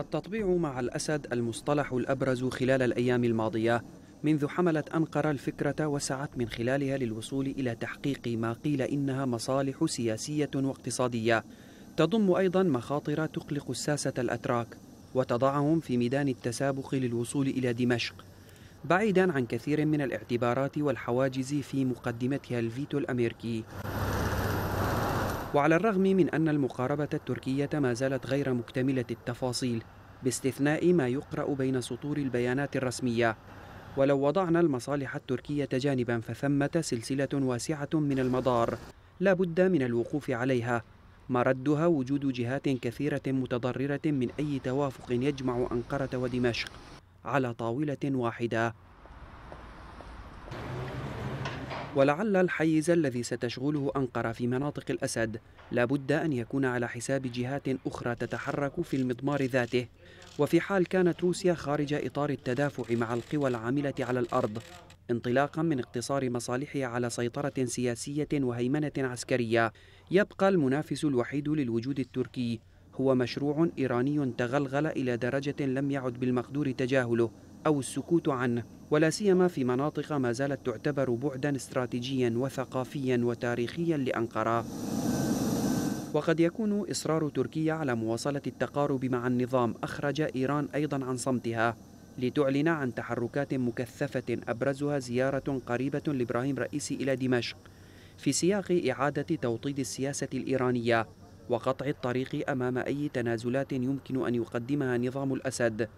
التطبيع مع الأسد المصطلح الأبرز خلال الأيام الماضية منذ حملت أنقرة الفكرة وسعت من خلالها للوصول إلى تحقيق ما قيل إنها مصالح سياسية واقتصادية تضم أيضا مخاطر تقلق الساسة الأتراك وتضعهم في ميدان التسابق للوصول إلى دمشق بعيدا عن كثير من الاعتبارات والحواجز في مقدمتها الفيتو الأمريكي وعلى الرغم من أن المقاربة التركية ما زالت غير مكتملة التفاصيل باستثناء ما يقرأ بين سطور البيانات الرسمية ولو وضعنا المصالح التركية جانبا فثمة سلسلة واسعة من المضار لا بد من الوقوف عليها مردها وجود جهات كثيرة متضررة من أي توافق يجمع أنقرة ودمشق على طاولة واحدة ولعل الحيز الذي ستشغله أنقرة في مناطق الأسد لابد أن يكون على حساب جهات أخرى تتحرك في المضمار ذاته وفي حال كانت روسيا خارج إطار التدافع مع القوى العاملة على الأرض انطلاقا من اقتصار مصالحها على سيطرة سياسية وهيمنة عسكرية يبقى المنافس الوحيد للوجود التركي هو مشروع إيراني تغلغل إلى درجة لم يعد بالمقدور تجاهله أو السكوت عنه ولا سيما في مناطق ما زالت تعتبر بعدا استراتيجيا وثقافيا وتاريخيا لأنقرة وقد يكون إصرار تركيا على مواصلة التقارب مع النظام أخرج إيران أيضا عن صمتها لتعلن عن تحركات مكثفة أبرزها زيارة قريبة لإبراهيم رئيسي إلى دمشق في سياق إعادة توطيد السياسة الإيرانية وقطع الطريق أمام أي تنازلات يمكن أن يقدمها نظام الأسد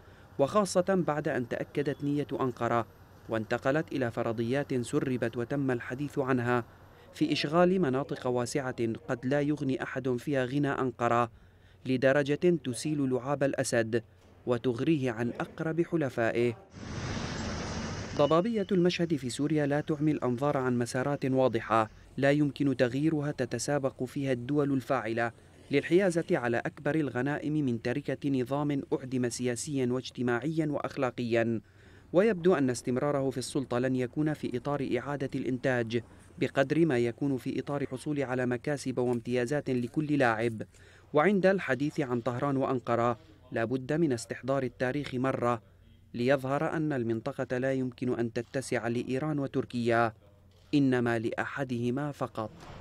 وخاصة بعد أن تأكدت نية أنقرة وانتقلت إلى فرضيات سربت وتم الحديث عنها في إشغال مناطق واسعة قد لا يغني أحد فيها غنى أنقرة لدرجة تسيل لعاب الأسد وتغريه عن أقرب حلفائه ضبابية المشهد في سوريا لا تعمي الأنظار عن مسارات واضحة لا يمكن تغييرها تتسابق فيها الدول الفاعلة للحيازة على أكبر الغنائم من تركة نظام أعدم سياسيا واجتماعيا وأخلاقيا ويبدو أن استمراره في السلطة لن يكون في إطار إعادة الإنتاج بقدر ما يكون في إطار حصول على مكاسب وامتيازات لكل لاعب وعند الحديث عن طهران وأنقرة لا بد من استحضار التاريخ مرة ليظهر أن المنطقة لا يمكن أن تتسع لإيران وتركيا إنما لأحدهما فقط